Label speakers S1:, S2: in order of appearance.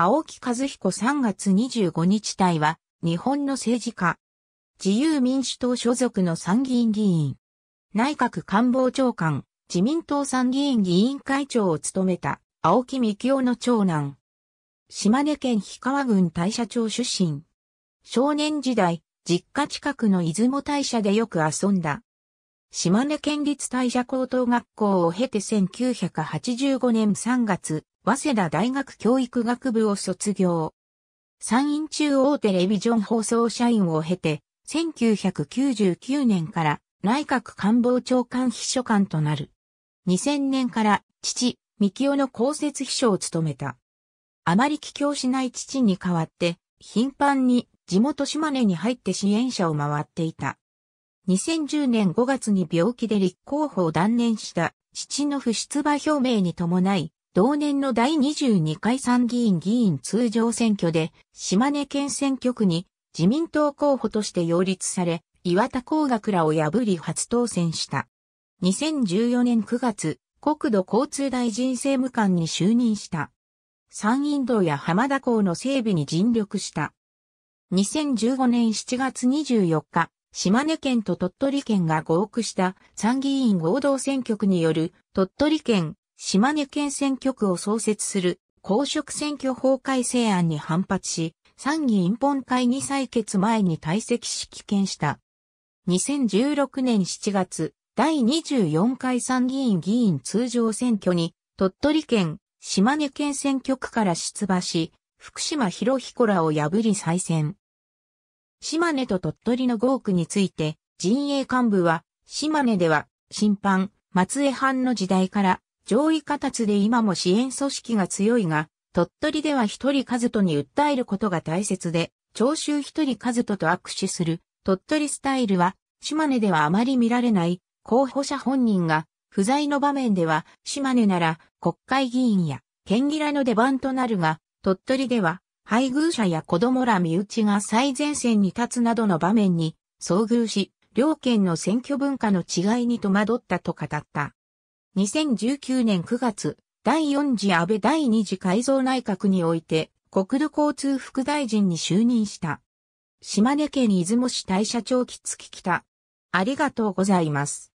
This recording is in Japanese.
S1: 青木和彦3月25日隊は、日本の政治家。自由民主党所属の参議院議員。内閣官房長官、自民党参議院議員会長を務めた、青木幹雄の長男。島根県氷川郡大社町出身。少年時代、実家近くの出雲大社でよく遊んだ。島根県立大社高等学校を経て1985年3月、早稲田大学教育学部を卒業。山陰中央テレビジョン放送社員を経て、1999年から内閣官房長官秘書官となる。2000年から父、三清の公設秘書を務めた。あまり帰郷しない父に代わって、頻繁に地元島根に入って支援者を回っていた。2010年5月に病気で立候補を断念した父の不出馬表明に伴い、同年の第22回参議院議員通常選挙で、島根県選挙区に自民党候補として擁立され、岩田工学らを破り初当選した。2014年9月、国土交通大臣政務官に就任した。山陰道や浜田港の整備に尽力した。2015年7月24日、島根県と鳥取県が合区した参議院合同選挙区による鳥取県、島根県選挙区を創設する公職選挙法改正案に反発し、参議院本会議採決前に退席し棄権した。2016年7月、第24回参議院議員通常選挙に、鳥取県、島根県選挙区から出馬し、福島博彦らを破り再選。島根と鳥取の合区について、陣営幹部は、島根では、審判、松江藩の時代から、上位形で今も支援組織が強いが、鳥取では一人和人に訴えることが大切で、聴衆一人和人と握手する、鳥取スタイルは、島根ではあまり見られない、候補者本人が、不在の場面では、島根なら、国会議員や、県議らの出番となるが、鳥取では、配偶者や子供ら身内が最前線に立つなどの場面に遭遇し、両県の選挙文化の違いに戸惑ったと語った。2019年9月、第4次安倍第2次改造内閣において、国土交通副大臣に就任した。島根県出雲市大社長き来た。ありがとうございます。